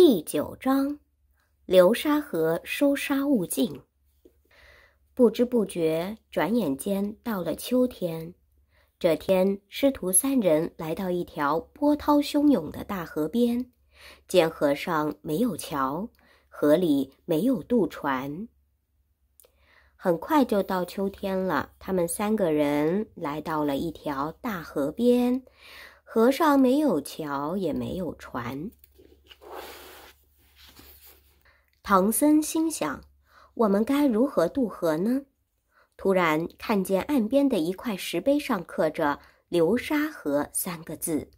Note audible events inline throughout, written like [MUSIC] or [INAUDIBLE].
第九章，流沙河收沙勿尽。不知不觉，转眼间到了秋天。这天，师徒三人来到一条波涛汹涌的大河边，见河上没有桥，河里没有渡船。很快就到秋天了，他们三个人来到了一条大河边，河上没有桥，也没有船。唐僧心想：“我们该如何渡河呢？”突然看见岸边的一块石碑上刻着“流沙河”三个字，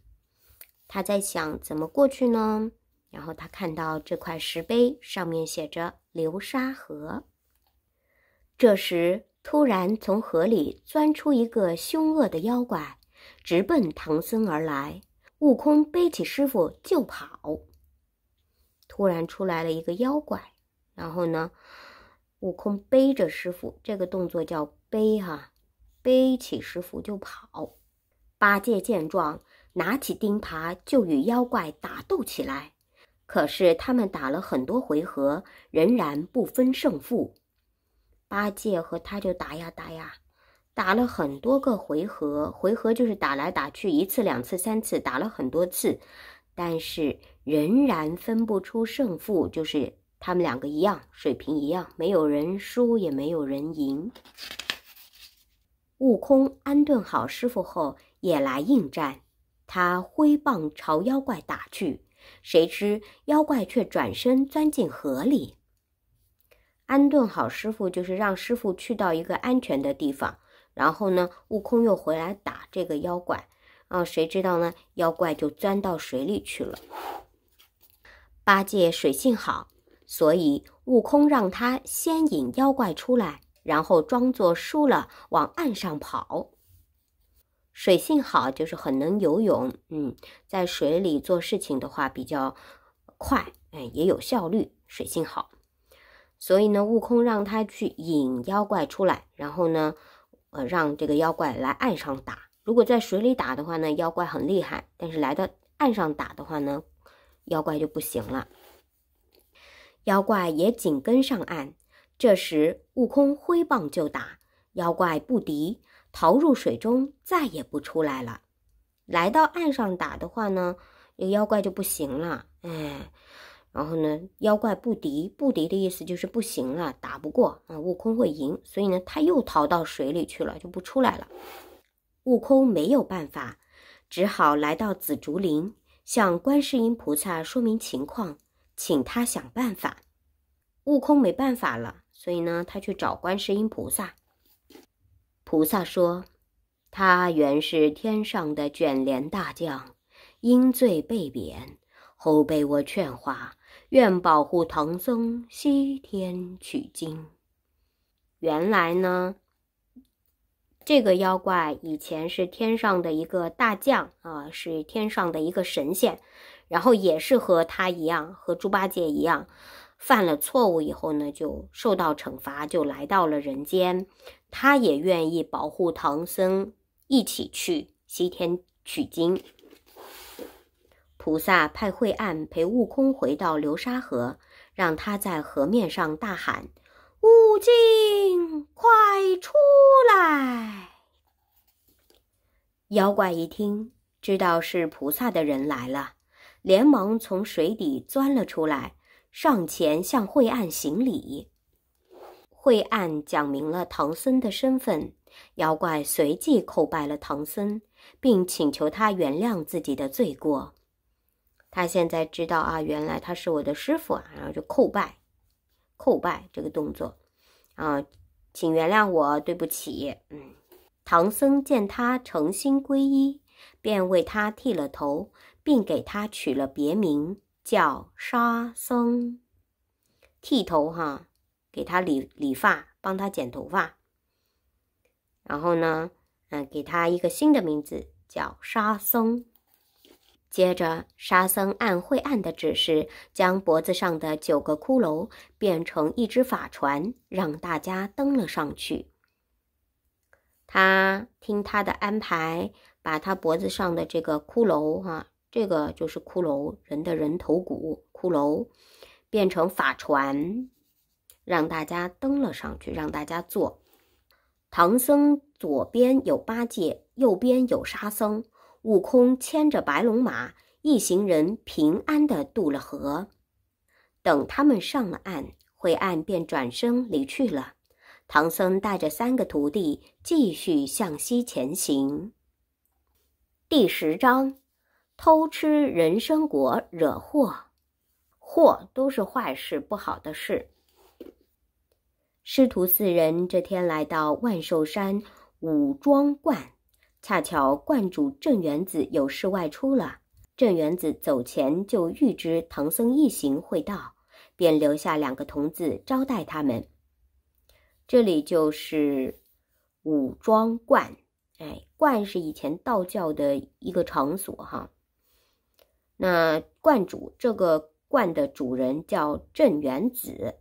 他在想怎么过去呢？然后他看到这块石碑上面写着“流沙河”。这时，突然从河里钻出一个凶恶的妖怪，直奔唐僧而来。悟空背起师傅就跑。忽然出来了一个妖怪，然后呢，悟空背着师傅，这个动作叫背哈，背起师傅就跑。八戒见状，拿起钉耙就与妖怪打斗起来。可是他们打了很多回合，仍然不分胜负。八戒和他就打呀打呀，打了很多个回合，回合就是打来打去，一次、两次、三次，打了很多次，但是。仍然分不出胜负，就是他们两个一样水平一样，没有人输也没有人赢。悟空安顿好师傅后，也来应战。他挥棒朝妖怪打去，谁知妖怪却转身钻进河里。安顿好师傅，就是让师傅去到一个安全的地方。然后呢，悟空又回来打这个妖怪，啊，谁知道呢？妖怪就钻到水里去了。八戒水性好，所以悟空让他先引妖怪出来，然后装作输了往岸上跑。水性好就是很能游泳，嗯，在水里做事情的话比较快，哎，也有效率。水性好，所以呢，悟空让他去引妖怪出来，然后呢，呃，让这个妖怪来岸上打。如果在水里打的话呢，妖怪很厉害，但是来到岸上打的话呢。妖怪就不行了，妖怪也紧跟上岸。这时，悟空挥棒就打，妖怪不敌，逃入水中，再也不出来了。来到岸上打的话呢，这妖怪就不行了，哎，然后呢，妖怪不敌，不敌的意思就是不行了，打不过啊，悟空会赢，所以呢，他又逃到水里去了，就不出来了。悟空没有办法，只好来到紫竹林。向观世音菩萨说明情况，请他想办法。悟空没办法了，所以呢，他去找观世音菩萨。菩萨说：“他原是天上的卷帘大将，因罪被贬，后被我劝化，愿保护唐僧西天取经。”原来呢？这个妖怪以前是天上的一个大将啊，是天上的一个神仙，然后也是和他一样，和猪八戒一样，犯了错误以后呢，就受到惩罚，就来到了人间。他也愿意保护唐僧，一起去西天取经。菩萨派惠岸陪悟空回到流沙河，让他在河面上大喊。悟净，快出来！妖怪一听，知道是菩萨的人来了，连忙从水底钻了出来，上前向惠岸行礼。惠岸讲明了唐僧的身份，妖怪随即叩拜了唐僧，并请求他原谅自己的罪过。他现在知道啊，原来他是我的师傅啊，然后就叩拜。叩拜这个动作，啊，请原谅我，对不起，嗯，唐僧见他诚心皈依，便为他剃了头，并给他取了别名，叫沙僧。剃头哈，给他理理发，帮他剪头发，然后呢，嗯，给他一个新的名字，叫沙僧。接着，沙僧按晦暗的指示，将脖子上的九个骷髅变成一只法船，让大家登了上去。他听他的安排，把他脖子上的这个骷髅，哈，这个就是骷髅人的人头骨，骷髅变成法船，让大家登了上去，让大家坐。唐僧左边有八戒，右边有沙僧。悟空牵着白龙马，一行人平安的渡了河。等他们上了岸，灰暗便转身离去了。唐僧带着三个徒弟继续向西前行。第十章：偷吃人参果惹祸。祸都是坏事，不好的事。师徒四人这天来到万寿山五庄观。恰巧观主镇元子有事外出了。镇元子走前就预知唐僧一行会到，便留下两个童子招待他们。这里就是武庄观，哎，观是以前道教的一个场所哈。那观主这个观的主人叫镇元子，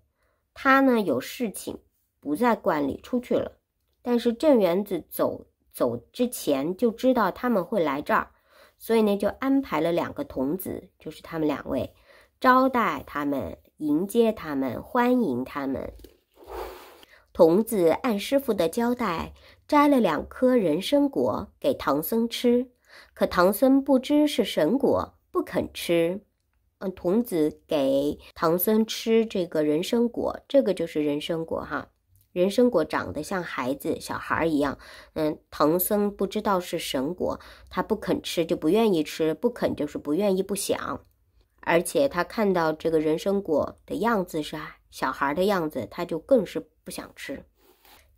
他呢有事情不在观里出去了，但是镇元子走。走之前就知道他们会来这儿，所以呢就安排了两个童子，就是他们两位，招待他们，迎接他们，欢迎他们。童子按师傅的交代，摘了两颗人参果给唐僧吃，可唐僧不知是神果，不肯吃。嗯，童子给唐僧吃这个人参果，这个就是人参果哈。人参果长得像孩子、小孩儿一样，嗯，唐僧不知道是神果，他不肯吃，就不愿意吃，不肯就是不愿意不想，而且他看到这个人参果的样子是小孩儿的样子，他就更是不想吃。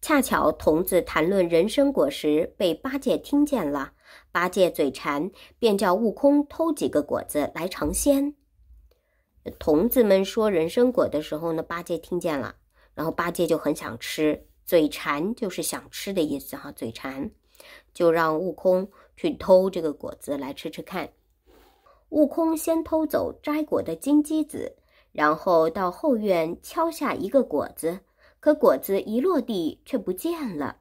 恰巧童子谈论人参果时，被八戒听见了，八戒嘴馋，便叫悟空偷几个果子来尝鲜。童子们说人参果的时候呢，八戒听见了。然后八戒就很想吃，嘴馋就是想吃的意思哈，嘴馋就让悟空去偷这个果子来吃吃看。悟空先偷走摘果的金鸡子，然后到后院敲下一个果子，可果子一落地却不见了。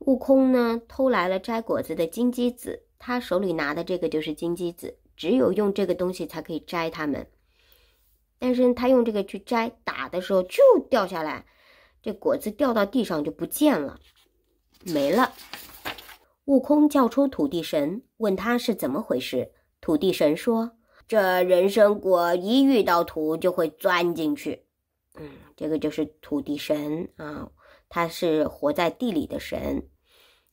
悟空呢偷来了摘果子的金鸡子，他手里拿的这个就是金鸡子，只有用这个东西才可以摘它们。但是他用这个去摘打的时候，就掉下来，这果子掉到地上就不见了，没了。悟空叫出土地神，问他是怎么回事。土地神说：“这人参果一遇到土就会钻进去。”嗯，这个就是土地神啊，他是活在地里的神。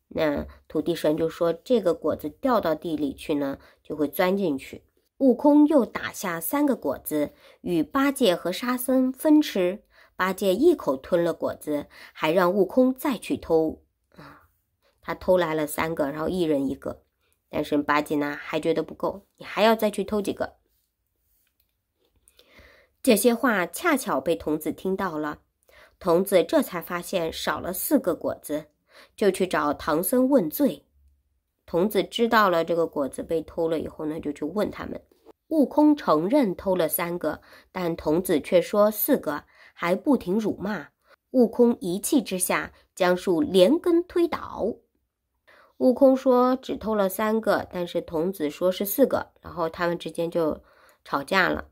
那土地神就说：“这个果子掉到地里去呢，就会钻进去。”悟空又打下三个果子，与八戒和沙僧分吃。八戒一口吞了果子，还让悟空再去偷。啊，他偷来了三个，然后一人一个。但是八戒呢，还觉得不够，你还要再去偷几个。这些话恰巧被童子听到了，童子这才发现少了四个果子，就去找唐僧问罪。童子知道了这个果子被偷了以后呢，就去问他们。悟空承认偷了三个，但童子却说四个，还不停辱骂。悟空一气之下将树连根推倒。悟空说只偷了三个，但是童子说是四个，然后他们之间就吵架了。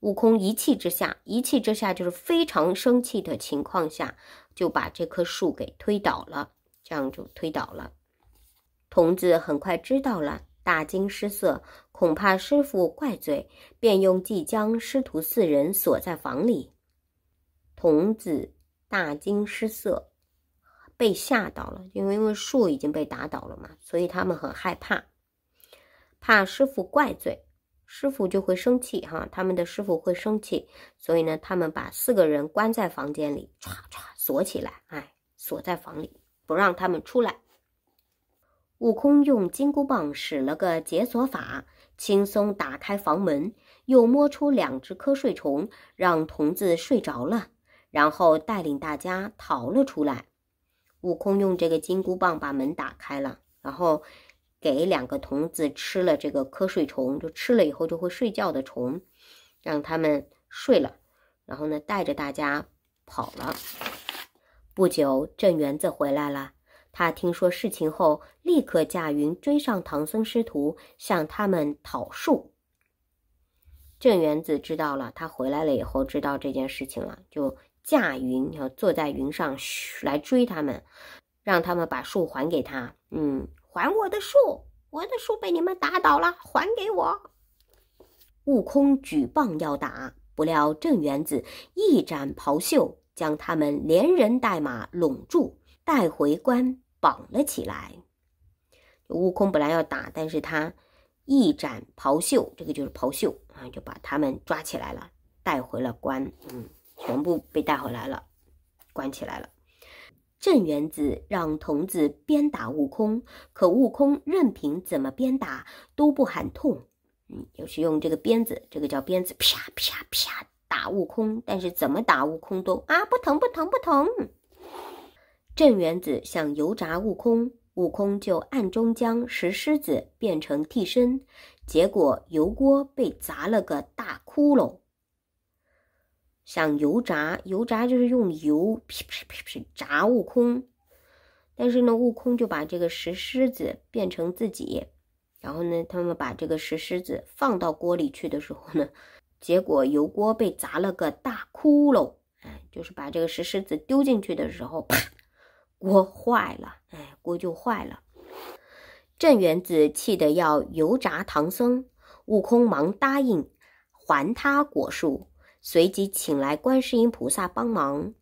悟空一气之下，一气之下就是非常生气的情况下，就把这棵树给推倒了。这样就推倒了。童子很快知道了。大惊失色，恐怕师傅怪罪，便用计将师徒四人锁在房里。童子大惊失色，被吓到了，因为因为树已经被打倒了嘛，所以他们很害怕，怕师傅怪罪，师傅就会生气哈，他们的师傅会生气，所以呢，他们把四个人关在房间里，唰唰锁起来，哎，锁在房里，不让他们出来。悟空用金箍棒使了个解锁法，轻松打开房门，又摸出两只瞌睡虫，让童子睡着了，然后带领大家逃了出来。悟空用这个金箍棒把门打开了，然后给两个童子吃了这个瞌睡虫，就吃了以后就会睡觉的虫，让他们睡了，然后呢带着大家跑了。不久，镇元子回来了。他听说事情后，立刻驾云追上唐僧师徒，向他们讨树。镇元子知道了，他回来了以后知道这件事情了，就驾云，要坐在云上来追他们，让他们把树还给他。嗯，还我的树，我的树被你们打倒了，还给我！悟空举棒要打，不料镇元子一展袍袖，将他们连人带马拢住。带回关绑了起来，悟空本来要打，但是他一展袍袖，这个就是袍袖啊，就把他们抓起来了，带回了关，嗯，全部被带回来了，关起来了。镇元子让童子鞭打悟空，可悟空任凭怎么鞭打都不喊痛，嗯，就是用这个鞭子，这个叫鞭子，啪啪啪打悟空，但是怎么打悟空都啊不疼不疼不疼。镇元子想油炸悟空，悟空就暗中将石狮子变成替身，结果油锅被砸了个大窟窿。想油炸，油炸就是用油噼噼噼噼炸悟空。但是呢，悟空就把这个石狮子变成自己，然后呢，他们把这个石狮子放到锅里去的时候呢，结果油锅被砸了个大窟窿。哎，就是把这个石狮子丢进去的时候，啪。锅坏了，哎，锅就坏了。镇元子气得要油炸唐僧，悟空忙答应还他果树，随即请来观世音菩萨帮忙。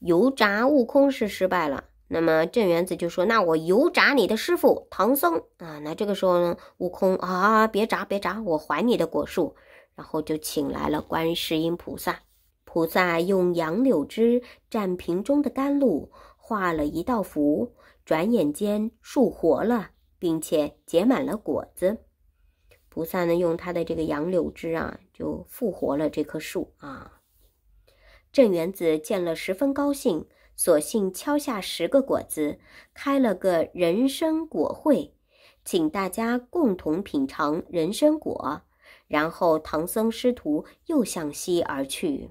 油炸悟空是失败了，那么镇元子就说：“那我油炸你的师傅唐僧啊！”那这个时候呢，悟空啊，别炸别炸，我还你的果树，然后就请来了观世音菩萨。菩萨用杨柳枝蘸瓶中的甘露。画了一道符，转眼间树活了，并且结满了果子。菩萨呢，用他的这个杨柳枝啊，就复活了这棵树啊。镇元子见了十分高兴，索性敲下十个果子，开了个人参果会，请大家共同品尝人参果。然后，唐僧师徒又向西而去。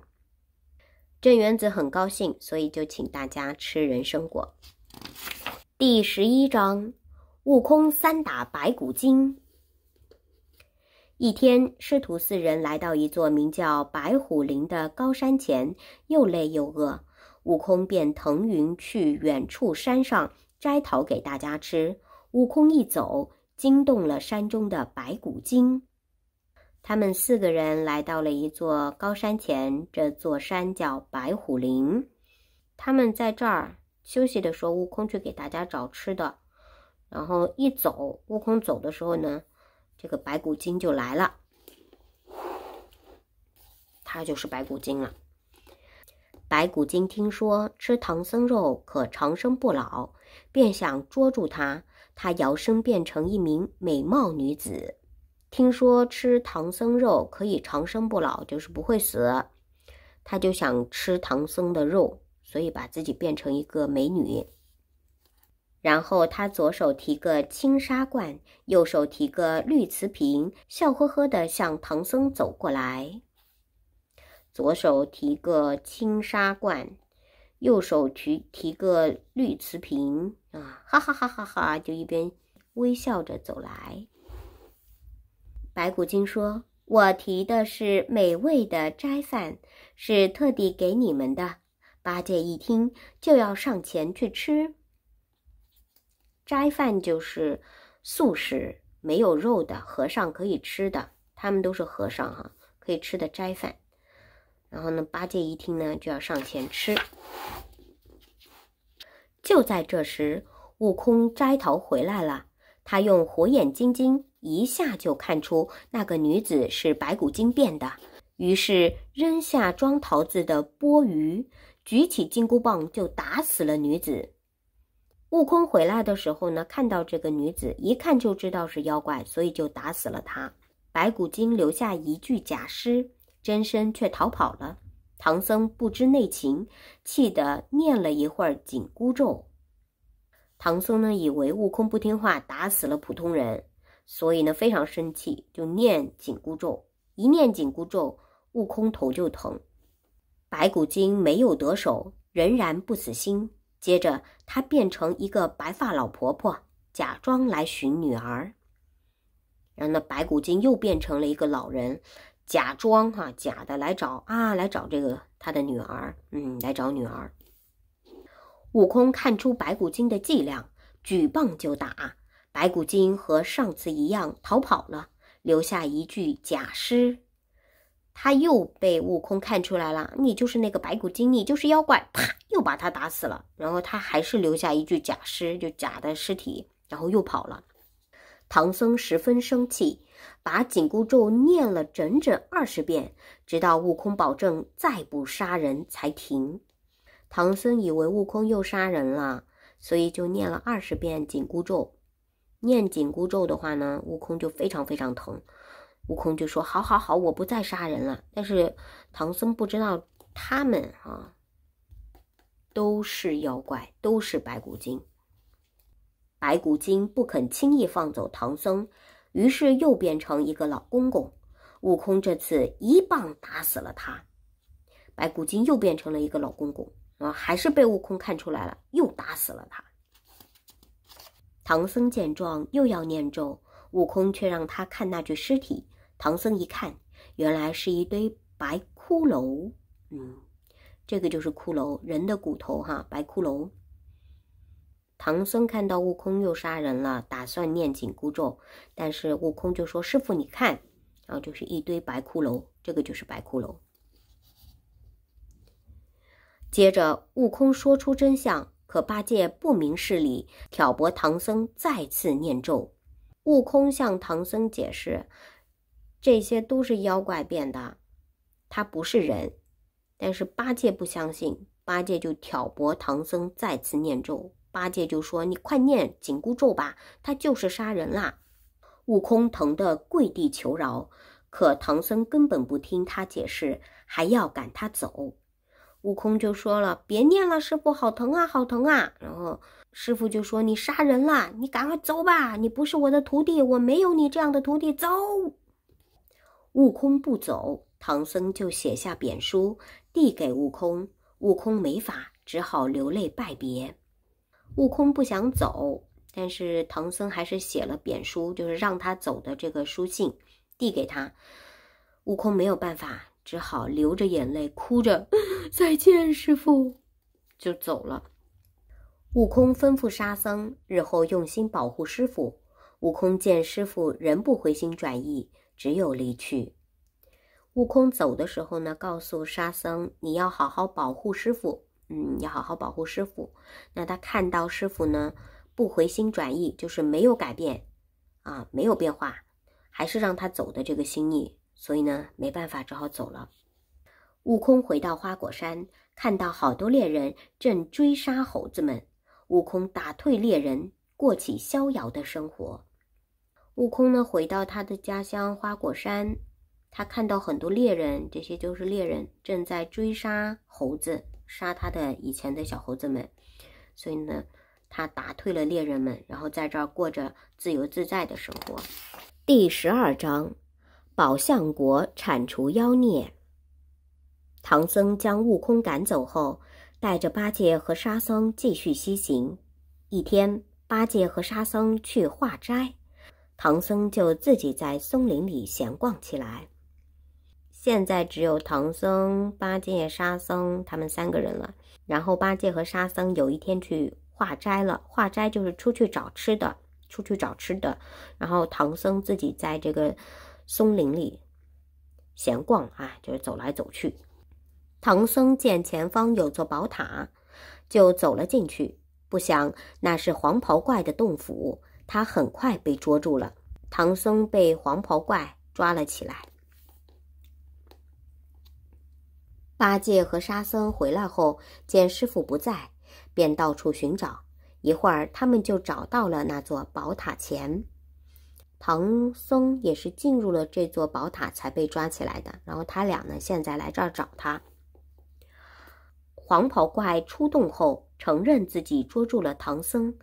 镇元子很高兴，所以就请大家吃人参果。第十一章：悟空三打白骨精。一天，师徒四人来到一座名叫白虎林的高山前，又累又饿，悟空便腾云去远处山上摘桃给大家吃。悟空一走，惊动了山中的白骨精。他们四个人来到了一座高山前，这座山叫白虎林。他们在这儿休息的时候，悟空去给大家找吃的。然后一走，悟空走的时候呢，这个白骨精就来了。他就是白骨精了。白骨精听说吃唐僧肉可长生不老，便想捉住他。他摇身变成一名美貌女子。听说吃唐僧肉可以长生不老，就是不会死。他就想吃唐僧的肉，所以把自己变成一个美女。然后他左手提个青砂罐，右手提个绿瓷瓶，笑呵呵的向唐僧走过来。左手提个青砂罐，右手提提个绿瓷瓶，啊，哈哈哈哈哈，就一边微笑着走来。白骨精说：“我提的是美味的斋饭，是特地给你们的。”八戒一听就要上前去吃。斋饭就是素食，没有肉的，和尚可以吃的。他们都是和尚，哈，可以吃的斋饭。然后呢，八戒一听呢就要上前吃。就在这时，悟空摘桃回来了，他用火眼金睛。一下就看出那个女子是白骨精变的，于是扔下装桃子的钵盂，举起金箍棒就打死了女子。悟空回来的时候呢，看到这个女子，一看就知道是妖怪，所以就打死了她。白骨精留下一具假尸，真身却逃跑了。唐僧不知内情，气得念了一会儿紧箍咒。唐僧呢，以为悟空不听话，打死了普通人。所以呢，非常生气，就念紧箍咒。一念紧箍咒，悟空头就疼。白骨精没有得手，仍然不死心。接着，他变成一个白发老婆婆，假装来寻女儿。然后呢，白骨精又变成了一个老人，假装哈假的来找啊，来找这个他的女儿，嗯，来找女儿。悟空看出白骨精的伎俩，举棒就打。白骨精和上次一样逃跑了，留下一具假尸。他又被悟空看出来了，你就是那个白骨精，你就是妖怪！啪，又把他打死了。然后他还是留下一具假尸，就假的尸体，然后又跑了。唐僧十分生气，把紧箍咒念了整整二十遍，直到悟空保证再不杀人才停。唐僧以为悟空又杀人了，所以就念了二十遍紧箍咒。念紧箍咒的话呢，悟空就非常非常疼。悟空就说：“好，好，好，我不再杀人了。”但是唐僧不知道他们啊都是妖怪，都是白骨精。白骨精不肯轻易放走唐僧，于是又变成一个老公公。悟空这次一棒打死了他。白骨精又变成了一个老公公啊，还是被悟空看出来了，又打死了他。唐僧见状又要念咒，悟空却让他看那具尸体。唐僧一看，原来是一堆白骷髅。嗯，这个就是骷髅，人的骨头哈，白骷髅。唐僧看到悟空又杀人了，打算念紧箍咒，但是悟空就说：“师傅，你看，然后就是一堆白骷髅，这个就是白骷髅。”接着，悟空说出真相。可八戒不明事理，挑拨唐僧再次念咒。悟空向唐僧解释，这些都是妖怪变的，他不是人。但是八戒不相信，八戒就挑拨唐僧再次念咒。八戒就说：“你快念紧箍咒吧，他就是杀人啦！”悟空疼得跪地求饶，可唐僧根本不听他解释，还要赶他走。悟空就说了：“别念了，师傅，好疼啊，好疼啊！”然后师傅就说：“你杀人了，你赶快走吧，你不是我的徒弟，我没有你这样的徒弟，走。”悟空不走，唐僧就写下贬书，递给悟空。悟空没法，只好流泪拜别。悟空不想走，但是唐僧还是写了贬书，就是让他走的这个书信，递给他。悟空没有办法。只好流着眼泪，哭着 [LAUGHS] 再见师傅，就走了。悟空吩咐沙僧日后用心保护师傅。悟空见师傅仍不回心转意，只有离去。悟空走的时候呢，告诉沙僧你要好好保护师傅，嗯，要好好保护师傅。那他看到师傅呢不回心转意，就是没有改变啊，没有变化，还是让他走的这个心意。所以呢，没办法，只好走了。悟空回到花果山，看到好多猎人正追杀猴子们。悟空打退猎人，过起逍遥的生活。悟空呢，回到他的家乡花果山，他看到很多猎人，这些就是猎人正在追杀猴子，杀他的以前的小猴子们。所以呢，他打退了猎人们，然后在这儿过着自由自在的生活。第十二章。宝象国铲除妖孽。唐僧将悟空赶走后，带着八戒和沙僧继续西行。一天，八戒和沙僧去化斋，唐僧就自己在松林里闲逛起来。现在只有唐僧、八戒、沙僧他们三个人了。然后八戒和沙僧有一天去化斋了，化斋就是出去找吃的，出去找吃的。然后唐僧自己在这个。松林里闲逛，哎，就是走来走去。唐僧见前方有座宝塔，就走了进去。不想那是黄袍怪的洞府，他很快被捉住了。唐僧被黄袍怪抓了起来。八戒和沙僧回来后，见师傅不在，便到处寻找。一会儿，他们就找到了那座宝塔前。唐僧也是进入了这座宝塔才被抓起来的。然后他俩呢，现在来这儿找他。黄袍怪出洞后，承认自己捉住了唐僧，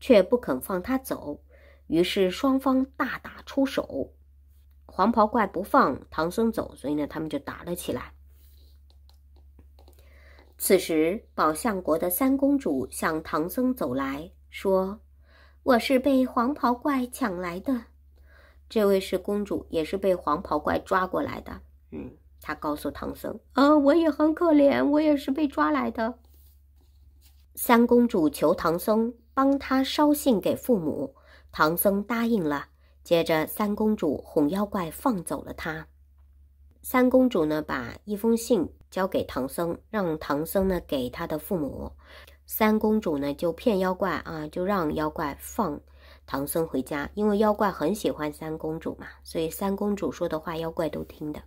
却不肯放他走。于是双方大打出手。黄袍怪不放唐僧走，所以呢，他们就打了起来。此时，宝象国的三公主向唐僧走来说：“我是被黄袍怪抢来的。”这位是公主，也是被黄袍怪抓过来的。嗯，她告诉唐僧：“嗯，我也很可怜，我也是被抓来的。”三公主求唐僧帮她捎信给父母，唐僧答应了。接着，三公主哄妖怪放走了她。三公主呢，把一封信交给唐僧，让唐僧呢给她的父母。三公主呢，就骗妖怪啊，就让妖怪放。唐僧回家，因为妖怪很喜欢三公主嘛，所以三公主说的话妖怪都听的。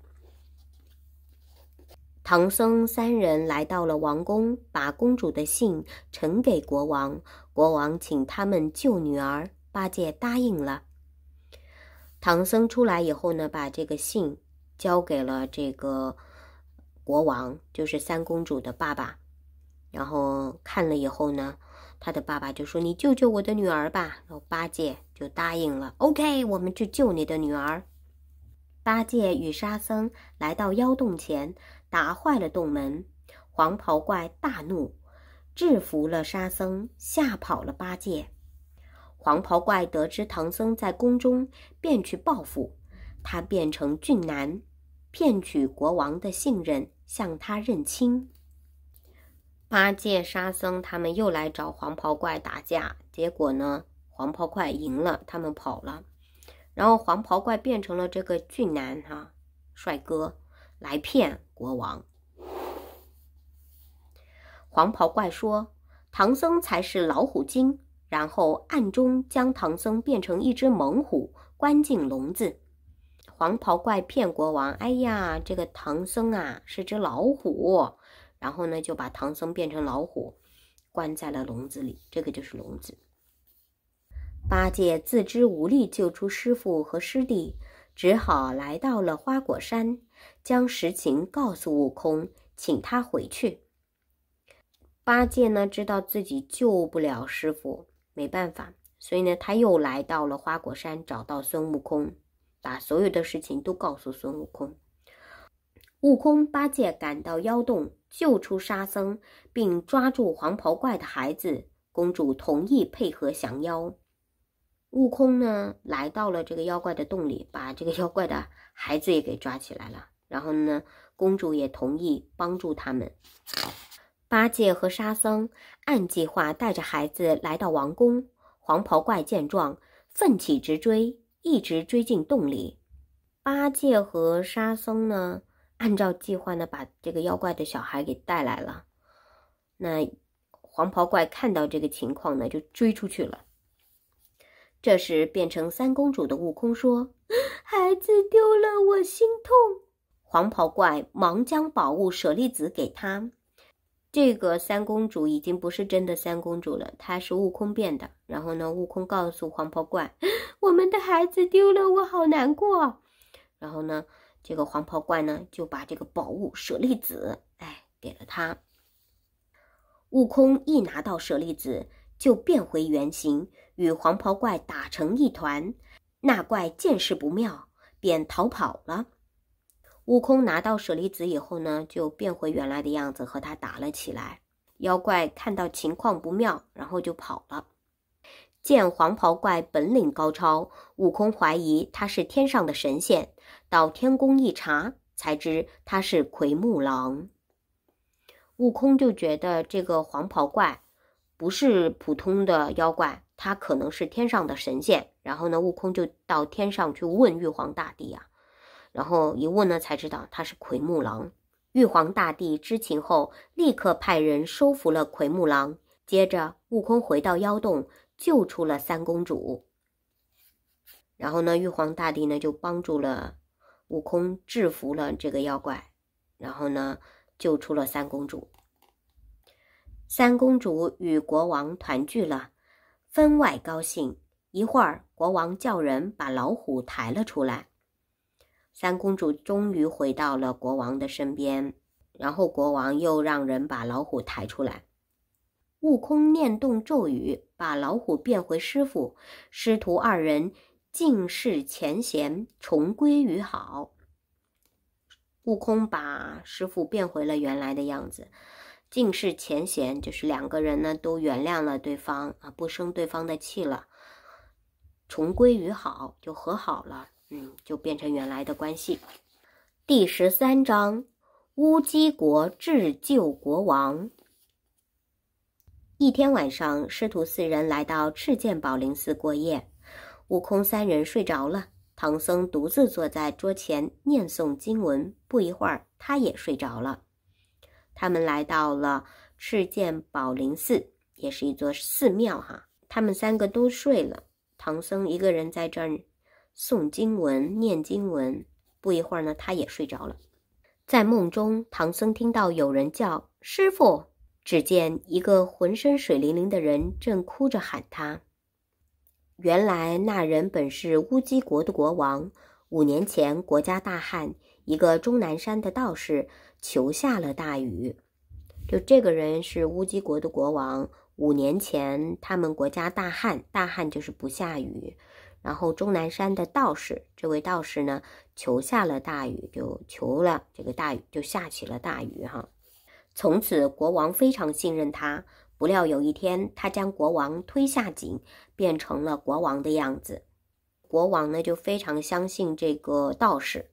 唐僧三人来到了王宫，把公主的信呈给国王，国王请他们救女儿，八戒答应了。唐僧出来以后呢，把这个信交给了这个国王，就是三公主的爸爸，然后看了以后呢。他的爸爸就说：“你救救我的女儿吧。”然后八戒就答应了。OK，我们去救你的女儿。八戒与沙僧来到妖洞前，打坏了洞门。黄袍怪大怒，制服了沙僧，吓跑了八戒。黄袍怪得知唐僧在宫中，便去报复。他变成俊男，骗取国王的信任，向他认亲。八戒、沙僧他们又来找黄袍怪打架，结果呢，黄袍怪赢了，他们跑了。然后黄袍怪变成了这个俊男哈，帅哥来骗国王。黄袍怪说：“唐僧才是老虎精。”然后暗中将唐僧变成一只猛虎，关进笼子。黄袍怪骗国王：“哎呀，这个唐僧啊，是只老虎。”然后呢，就把唐僧变成老虎，关在了笼子里。这个就是笼子。八戒自知无力救出师傅和师弟，只好来到了花果山，将实情告诉悟空，请他回去。八戒呢，知道自己救不了师傅，没办法，所以呢，他又来到了花果山，找到孙悟空，把所有的事情都告诉孙悟空。悟空、八戒赶到妖洞，救出沙僧，并抓住黄袍怪的孩子。公主同意配合降妖。悟空呢，来到了这个妖怪的洞里，把这个妖怪的孩子也给抓起来了。然后呢，公主也同意帮助他们。八戒和沙僧按计划带着孩子来到王宫。黄袍怪见状，奋起直追，一直追进洞里。八戒和沙僧呢？按照计划呢，把这个妖怪的小孩给带来了。那黄袍怪看到这个情况呢，就追出去了。这时，变成三公主的悟空说：“孩子丢了，我心痛。”黄袍怪忙将宝物舍利子给他。这个三公主已经不是真的三公主了，她是悟空变的。然后呢，悟空告诉黄袍怪：“我们的孩子丢了，我好难过。”然后呢？这个黄袍怪呢，就把这个宝物舍利子，哎，给了他。悟空一拿到舍利子，就变回原形，与黄袍怪打成一团。那怪见势不妙，便逃跑了。悟空拿到舍利子以后呢，就变回原来的样子，和他打了起来。妖怪看到情况不妙，然后就跑了。见黄袍怪本领高超，悟空怀疑他是天上的神仙。到天宫一查，才知他是奎木狼。悟空就觉得这个黄袍怪不是普通的妖怪，他可能是天上的神仙。然后呢，悟空就到天上去问玉皇大帝啊。然后一问呢，才知道他是奎木狼。玉皇大帝知情后，立刻派人收服了奎木狼。接着，悟空回到妖洞，救出了三公主。然后呢，玉皇大帝呢就帮助了悟空制服了这个妖怪，然后呢救出了三公主。三公主与国王团聚了，分外高兴。一会儿，国王叫人把老虎抬了出来，三公主终于回到了国王的身边。然后国王又让人把老虎抬出来，悟空念动咒语，把老虎变回师傅。师徒二人。净释前嫌，重归于好。悟空把师傅变回了原来的样子。净释前嫌就是两个人呢都原谅了对方啊，不生对方的气了，重归于好就和好了。嗯，就变成原来的关系。第十三章：乌鸡国智救国王。一天晚上，师徒四人来到赤剑宝林寺过夜。悟空三人睡着了，唐僧独自坐在桌前念诵经文，不一会儿他也睡着了。他们来到了赤剑宝林寺，也是一座寺庙哈。他们三个都睡了，唐僧一个人在这儿诵经文、念经文，不一会儿呢，他也睡着了。在梦中，唐僧听到有人叫师傅，只见一个浑身水灵灵的人正哭着喊他。原来那人本是乌鸡国的国王。五年前，国家大旱，一个终南山的道士求下了大雨。就这个人是乌鸡国的国王。五年前，他们国家大旱，大旱就是不下雨。然后终南山的道士，这位道士呢，求下了大雨，就求了这个大雨，就下起了大雨哈。从此，国王非常信任他。不料有一天，他将国王推下井，变成了国王的样子。国王呢，就非常相信这个道士，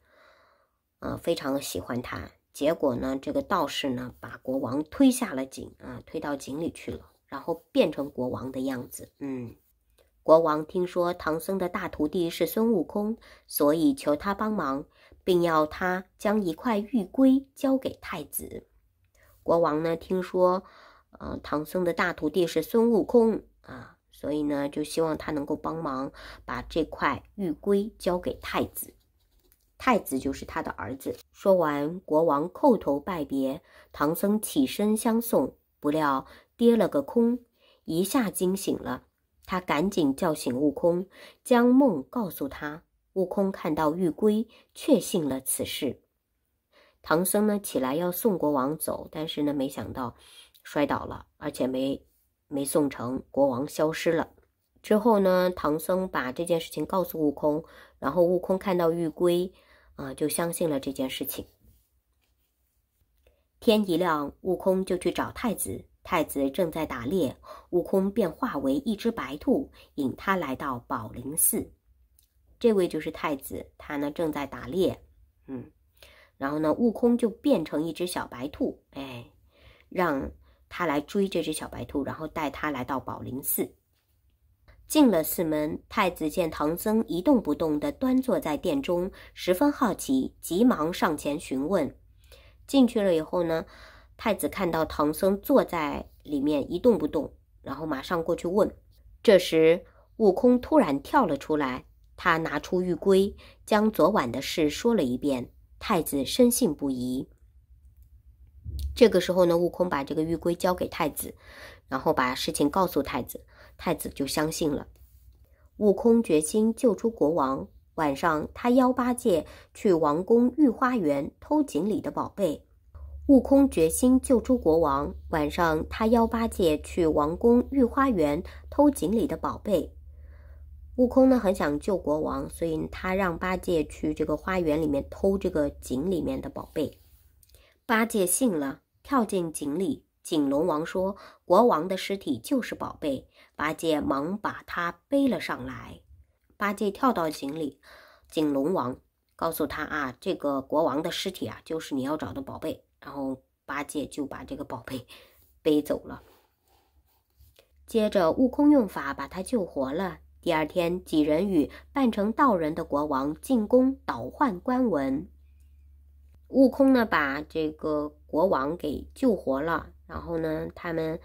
呃，非常喜欢他。结果呢，这个道士呢，把国王推下了井啊，推到井里去了，然后变成国王的样子。嗯，国王听说唐僧的大徒弟是孙悟空，所以求他帮忙，并要他将一块玉龟交给太子。国王呢，听说。啊，唐僧的大徒弟是孙悟空啊，所以呢，就希望他能够帮忙把这块玉龟交给太子，太子就是他的儿子。说完，国王叩头拜别，唐僧起身相送，不料跌了个空，一下惊醒了，他赶紧叫醒悟空，将梦告诉他。悟空看到玉龟，确信了此事。唐僧呢，起来要送国王走，但是呢，没想到。摔倒了，而且没没送成，国王消失了。之后呢，唐僧把这件事情告诉悟空，然后悟空看到玉龟，啊，就相信了这件事情。天一亮，悟空就去找太子，太子正在打猎，悟空便化为一只白兔，引他来到宝林寺。这位就是太子，他呢正在打猎，嗯，然后呢，悟空就变成一只小白兔，哎，让。他来追这只小白兔，然后带他来到宝林寺。进了寺门，太子见唐僧一动不动地端坐在殿中，十分好奇，急忙上前询问。进去了以后呢，太子看到唐僧坐在里面一动不动，然后马上过去问。这时，悟空突然跳了出来，他拿出玉龟，将昨晚的事说了一遍。太子深信不疑。这个时候呢，悟空把这个玉圭交给太子，然后把事情告诉太子，太子就相信了。悟空决心救出国王。晚上，他邀八戒去王宫御花园偷井里的宝贝。悟空决心救出国王。晚上，他邀八戒去王宫御花园偷井里的宝贝。悟空呢，很想救国王，所以他让八戒去这个花园里面偷这个井里面的宝贝。八戒信了。跳进井里，井龙王说：“国王的尸体就是宝贝。”八戒忙把他背了上来。八戒跳到井里，井龙王告诉他：“啊，这个国王的尸体啊，就是你要找的宝贝。”然后八戒就把这个宝贝背走了。接着，悟空用法把他救活了。第二天，几人与扮成道人的国王进宫，倒换官文。悟空呢，把这个国王给救活了。然后呢，他们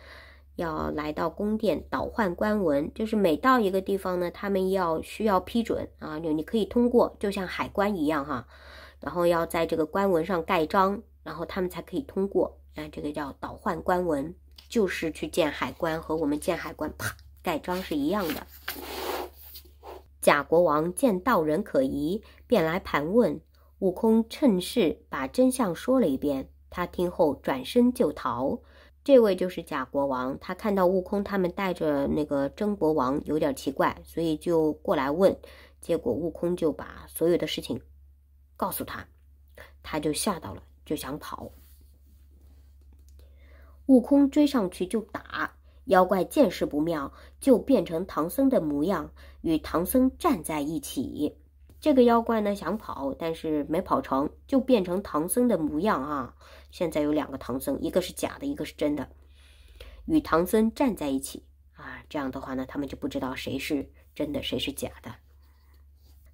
要来到宫殿，倒换官文，就是每到一个地方呢，他们要需要批准啊，就你可以通过，就像海关一样哈。然后要在这个官文上盖章，然后他们才可以通过。啊，这个叫倒换官文，就是去见海关和我们见海关，啪盖章是一样的。假国王见道人可疑，便来盘问。悟空趁势把真相说了一遍，他听后转身就逃。这位就是假国王，他看到悟空他们带着那个真国王有点奇怪，所以就过来问。结果悟空就把所有的事情告诉他，他就吓到了，就想跑。悟空追上去就打，妖怪见势不妙，就变成唐僧的模样，与唐僧站在一起。这个妖怪呢想跑，但是没跑成，就变成唐僧的模样啊！现在有两个唐僧，一个是假的，一个是真的，与唐僧站在一起啊！这样的话呢，他们就不知道谁是真的，谁是假的。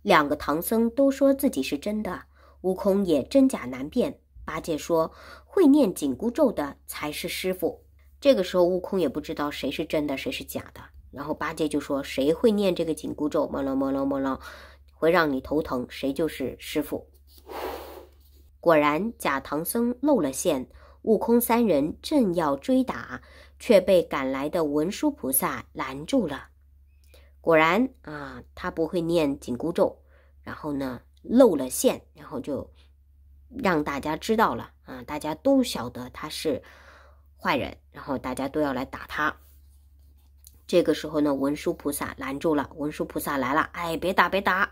两个唐僧都说自己是真的，悟空也真假难辨。八戒说：“会念紧箍咒的才是师傅。”这个时候，悟空也不知道谁是真的，谁是假的。然后八戒就说：“谁会念这个紧箍咒？么了么了么了。”会让你头疼，谁就是师傅。果然，假唐僧露了馅，悟空三人正要追打，却被赶来的文殊菩萨拦住了。果然啊，他不会念紧箍咒，然后呢，露了馅，然后就让大家知道了啊，大家都晓得他是坏人，然后大家都要来打他。这个时候呢，文殊菩萨拦住了，文殊菩萨来了，哎，别打，别打。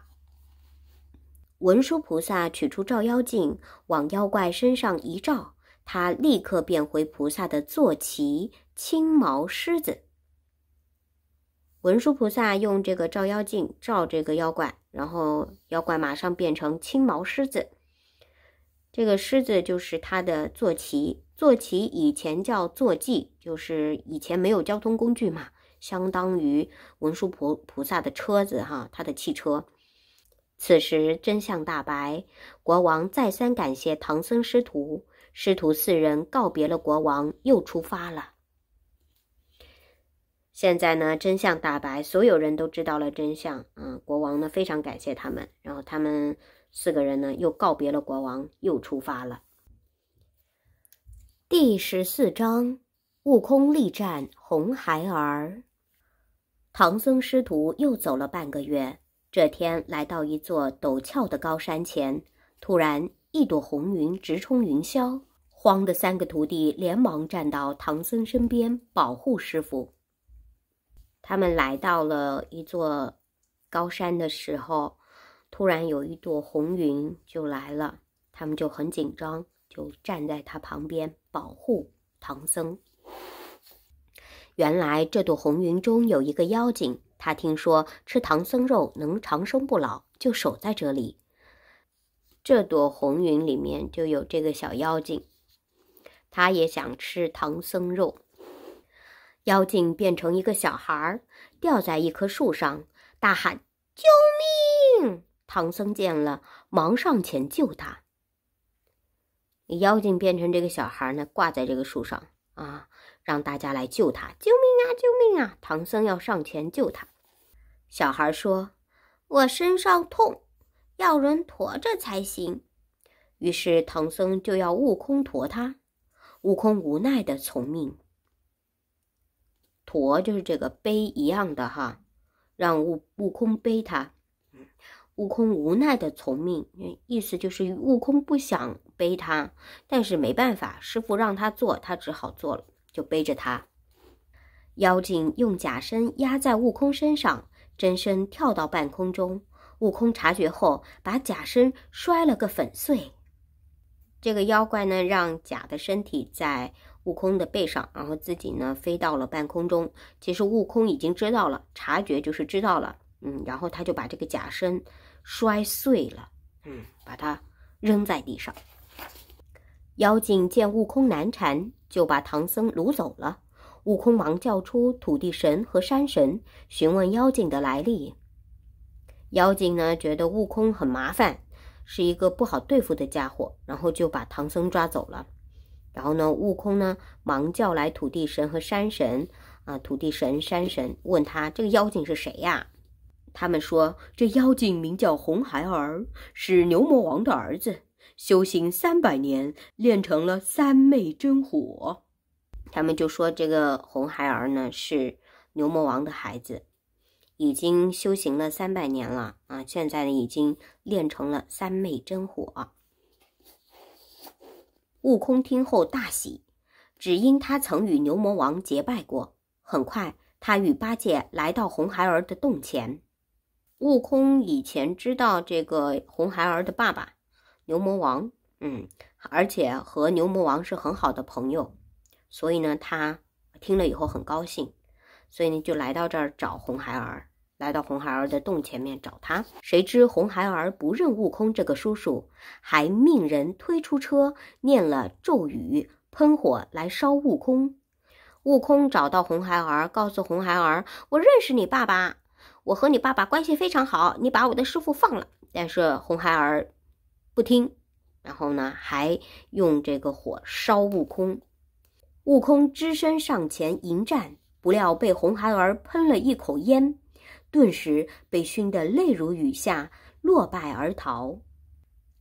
文殊菩萨取出照妖镜，往妖怪身上一照，他立刻变回菩萨的坐骑青毛狮子。文殊菩萨用这个照妖镜照这个妖怪，然后妖怪马上变成青毛狮子。这个狮子就是他的坐骑，坐骑以前叫坐骑，就是以前没有交通工具嘛，相当于文殊菩菩萨的车子哈，他的汽车。此时真相大白，国王再三感谢唐僧师徒，师徒四人告别了国王，又出发了。现在呢，真相大白，所有人都知道了真相。嗯，国王呢非常感谢他们，然后他们四个人呢又告别了国王，又出发了。第十四章：悟空力战红孩儿。唐僧师徒又走了半个月。这天来到一座陡峭的高山前，突然一朵红云直冲云霄，慌的三个徒弟连忙站到唐僧身边保护师傅。他们来到了一座高山的时候，突然有一朵红云就来了，他们就很紧张，就站在他旁边保护唐僧。原来这朵红云中有一个妖精。他听说吃唐僧肉能长生不老，就守在这里。这朵红云里面就有这个小妖精，他也想吃唐僧肉。妖精变成一个小孩儿，吊在一棵树上，大喊救命！唐僧见了，忙上前救他。妖精变成这个小孩呢，挂在这个树上啊，让大家来救他！救命啊！救命啊！唐僧要上前救他。小孩说：“我身上痛，要人驮着才行。”于是唐僧就要悟空驮他。悟空无奈的从命，驮就是这个背一样的哈，让悟悟空背他。悟空无奈的从命，意思就是悟空不想背他，但是没办法，师傅让他做，他只好做了，就背着他。妖精用假身压在悟空身上。真身跳到半空中，悟空察觉后，把假身摔了个粉碎。这个妖怪呢，让假的身体在悟空的背上，然后自己呢飞到了半空中。其实悟空已经知道了，察觉就是知道了，嗯，然后他就把这个假身摔碎了，嗯，把它扔在地上。妖精见悟空难缠，就把唐僧掳走了。悟空忙叫出土地神和山神，询问妖精的来历。妖精呢，觉得悟空很麻烦，是一个不好对付的家伙，然后就把唐僧抓走了。然后呢，悟空呢，忙叫来土地神和山神，啊，土地神、山神问他这个妖精是谁呀？他们说，这妖精名叫红孩儿，是牛魔王的儿子，修行三百年，练成了三昧真火。他们就说：“这个红孩儿呢，是牛魔王的孩子，已经修行了三百年了啊！现在呢，已经练成了三昧真火。”悟空听后大喜，只因他曾与牛魔王结拜过。很快，他与八戒来到红孩儿的洞前。悟空以前知道这个红孩儿的爸爸牛魔王，嗯，而且和牛魔王是很好的朋友。所以呢，他听了以后很高兴，所以呢就来到这儿找红孩儿，来到红孩儿的洞前面找他。谁知红孩儿不认悟空这个叔叔，还命人推出车，念了咒语，喷火来烧悟空。悟空找到红孩儿，告诉红孩儿：“我认识你爸爸，我和你爸爸关系非常好，你把我的师傅放了。”但是红孩儿不听，然后呢还用这个火烧悟空。悟空只身上前迎战，不料被红孩儿喷了一口烟，顿时被熏得泪如雨下，落败而逃。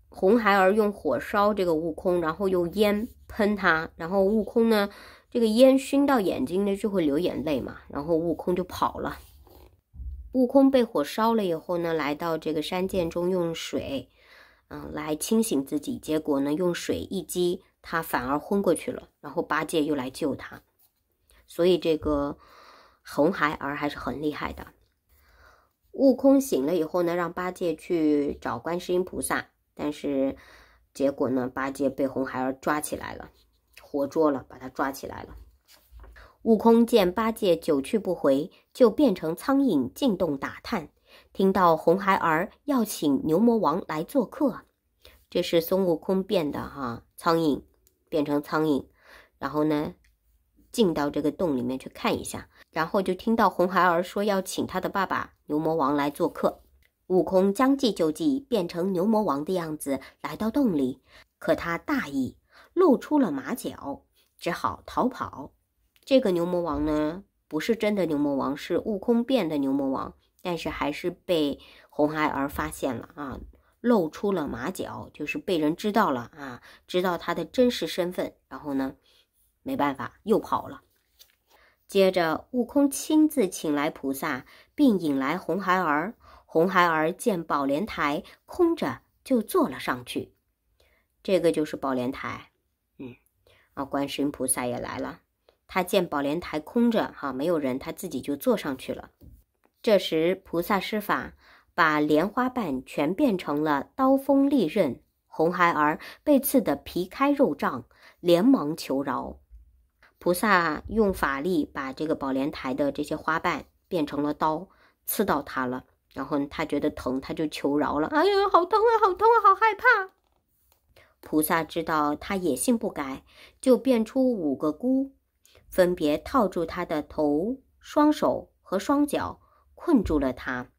红孩儿用火烧这个悟空，然后用烟喷他，然后悟空呢，这个烟熏到眼睛呢就会流眼泪嘛，然后悟空就跑了。悟空被火烧了以后呢，来到这个山涧中用水，嗯，来清醒自己，结果呢，用水一击。他反而昏过去了，然后八戒又来救他，所以这个红孩儿还是很厉害的。悟空醒了以后呢，让八戒去找观世音菩萨，但是结果呢，八戒被红孩儿抓起来了，活捉了，把他抓起来了。悟空见八戒久去不回，就变成苍蝇进洞打探，听到红孩儿要请牛魔王来做客，这是孙悟空变的哈苍蝇。变成苍蝇，然后呢，进到这个洞里面去看一下，然后就听到红孩儿说要请他的爸爸牛魔王来做客。悟空将计就计，变成牛魔王的样子来到洞里，可他大意露出了马脚，只好逃跑。这个牛魔王呢，不是真的牛魔王，是悟空变的牛魔王，但是还是被红孩儿发现了啊。露出了马脚，就是被人知道了啊，知道他的真实身份，然后呢，没办法又跑了。接着，悟空亲自请来菩萨，并引来红孩儿。红孩儿见宝莲台空着，就坐了上去。这个就是宝莲台，嗯，啊，观世音菩萨也来了，他见宝莲台空着，哈，没有人，他自己就坐上去了。这时，菩萨施法。把莲花瓣全变成了刀锋利刃，红孩儿被刺得皮开肉绽，连忙求饶。菩萨用法力把这个宝莲台的这些花瓣变成了刀，刺到他了。然后他觉得疼，他就求饶了。哎呦，好疼啊，好疼啊，好害怕！菩萨知道他野性不改，就变出五个箍，分别套住他的头、双手和双脚，困住了他。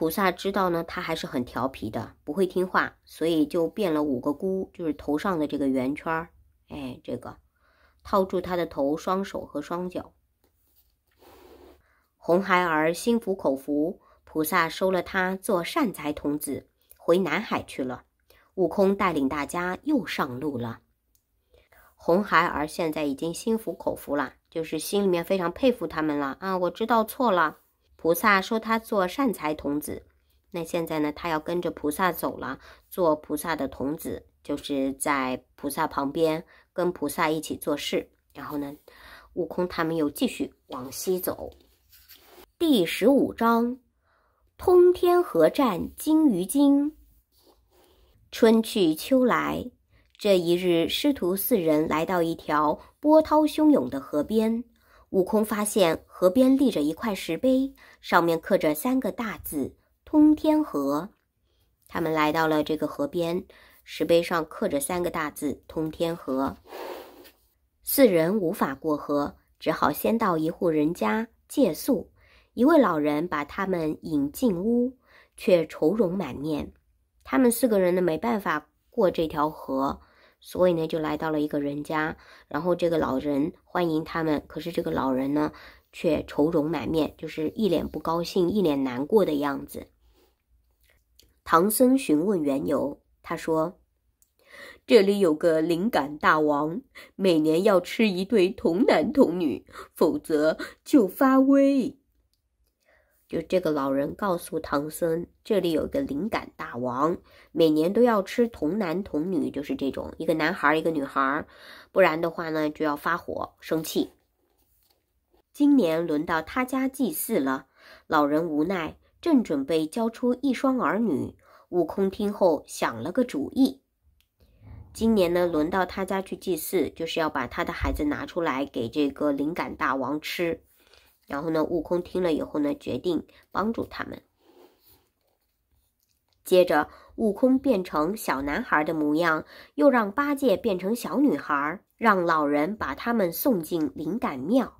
菩萨知道呢，他还是很调皮的，不会听话，所以就变了五个箍，就是头上的这个圆圈儿，哎，这个套住他的头、双手和双脚。红孩儿心服口服，菩萨收了他做善财童子，回南海去了。悟空带领大家又上路了。红孩儿现在已经心服口服了，就是心里面非常佩服他们了啊！我知道错了。菩萨收他做善财童子，那现在呢？他要跟着菩萨走了，做菩萨的童子，就是在菩萨旁边跟菩萨一起做事。然后呢，悟空他们又继续往西走。第十五章：通天河战金鱼精。春去秋来，这一日，师徒四人来到一条波涛汹涌的河边。悟空发现河边立着一块石碑，上面刻着三个大字“通天河”。他们来到了这个河边，石碑上刻着三个大字“通天河”。四人无法过河，只好先到一户人家借宿。一位老人把他们引进屋，却愁容满面。他们四个人呢，没办法过这条河。所以呢，就来到了一个人家，然后这个老人欢迎他们，可是这个老人呢，却愁容满面，就是一脸不高兴，一脸难过的样子。唐僧询问缘由，他说：“这里有个灵感大王，每年要吃一对童男童女，否则就发威。”就这个老人告诉唐僧，这里有一个灵感大王，每年都要吃童男童女，就是这种一个男孩一个女孩，不然的话呢就要发火生气。今年轮到他家祭祀了，老人无奈，正准备交出一双儿女。悟空听后想了个主意，今年呢轮到他家去祭祀，就是要把他的孩子拿出来给这个灵感大王吃。然后呢？悟空听了以后呢，决定帮助他们。接着，悟空变成小男孩的模样，又让八戒变成小女孩，让老人把他们送进灵感庙。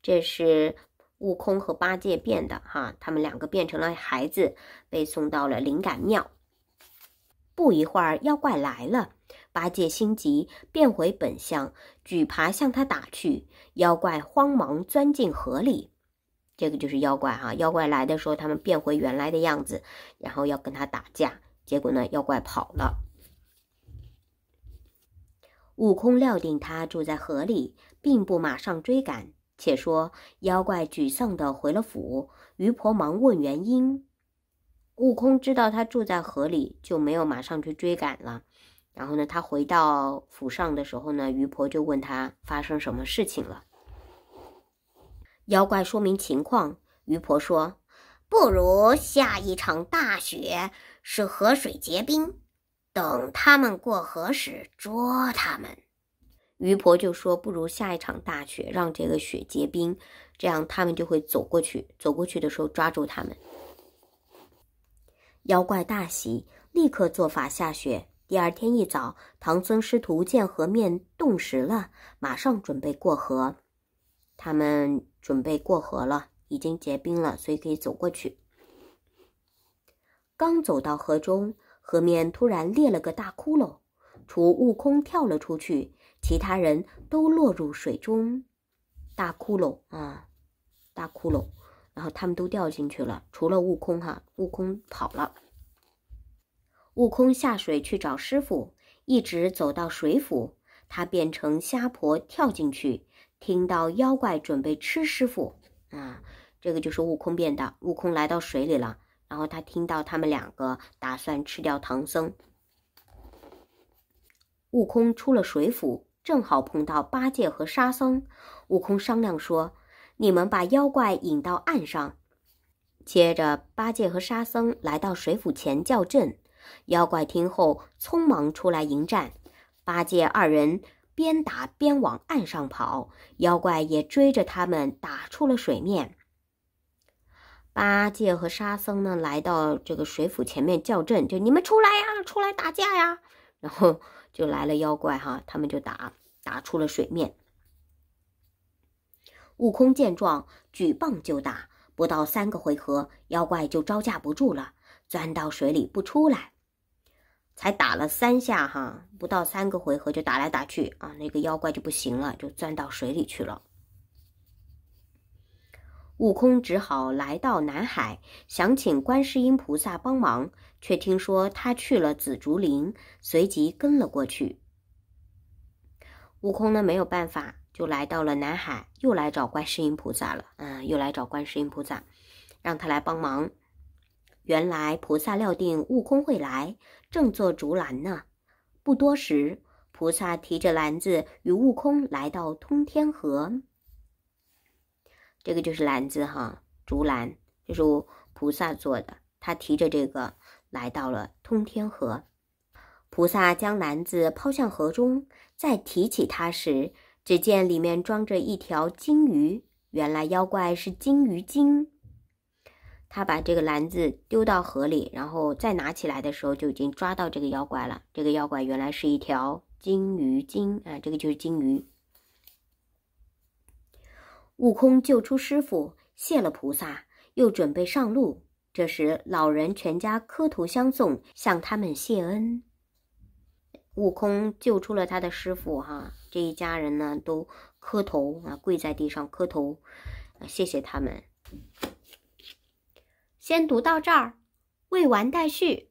这是悟空和八戒变的哈，他们两个变成了孩子，被送到了灵感庙。不一会儿，妖怪来了。八戒心急，变回本相，举耙向他打去。妖怪慌忙钻进河里。这个就是妖怪哈！妖怪来的时候，他们变回原来的样子，然后要跟他打架。结果呢，妖怪跑了。悟空料定他住在河里，并不马上追赶。且说妖怪沮丧地回了府，渔婆忙问原因。悟空知道他住在河里，就没有马上去追赶了。然后呢，他回到府上的时候呢，余婆就问他发生什么事情了。妖怪说明情况，于婆说：“不如下一场大雪，使河水结冰，等他们过河时捉他们。”于婆就说：“不如下一场大雪，让这个雪结冰，这样他们就会走过去。走过去的时候抓住他们。”妖怪大喜，立刻做法下雪。第二天一早，唐僧师徒见河面冻实了，马上准备过河。他们准备过河了，已经结冰了，所以可以走过去。刚走到河中，河面突然裂了个大窟窿，除悟空跳了出去，其他人都落入水中。大窟窿啊，大窟窿，然后他们都掉进去了，除了悟空哈，悟空跑了。悟空下水去找师傅，一直走到水府，他变成虾婆跳进去，听到妖怪准备吃师傅。啊，这个就是悟空变的。悟空来到水里了，然后他听到他们两个打算吃掉唐僧。悟空出了水府，正好碰到八戒和沙僧。悟空商量说：“你们把妖怪引到岸上。”接着，八戒和沙僧来到水府前叫阵。妖怪听后，匆忙出来迎战。八戒二人边打边往岸上跑，妖怪也追着他们打出了水面。八戒和沙僧呢，来到这个水府前面叫阵，就你们出来呀，出来打架呀！然后就来了妖怪，哈，他们就打，打出了水面。悟空见状，举棒就打，不到三个回合，妖怪就招架不住了，钻到水里不出来。才打了三下哈，不到三个回合就打来打去啊，那个妖怪就不行了，就钻到水里去了。悟空只好来到南海，想请观世音菩萨帮忙，却听说他去了紫竹林，随即跟了过去。悟空呢没有办法，就来到了南海，又来找观世音菩萨了。嗯，又来找观世音菩萨，让他来帮忙。原来菩萨料定悟空会来。正做竹篮呢，不多时，菩萨提着篮子与悟空来到通天河。这个就是篮子哈，竹篮就是菩萨做的。他提着这个来到了通天河，菩萨将篮子抛向河中，再提起它时，只见里面装着一条金鱼。原来妖怪是金鱼精。他把这个篮子丢到河里，然后再拿起来的时候，就已经抓到这个妖怪了。这个妖怪原来是一条金鱼精啊，这个就是金鱼。悟空救出师傅，谢了菩萨，又准备上路。这时，老人全家磕头相送，向他们谢恩。悟空救出了他的师傅，哈，这一家人呢都磕头啊，跪在地上磕头，谢谢他们。先读到这儿，未完待续。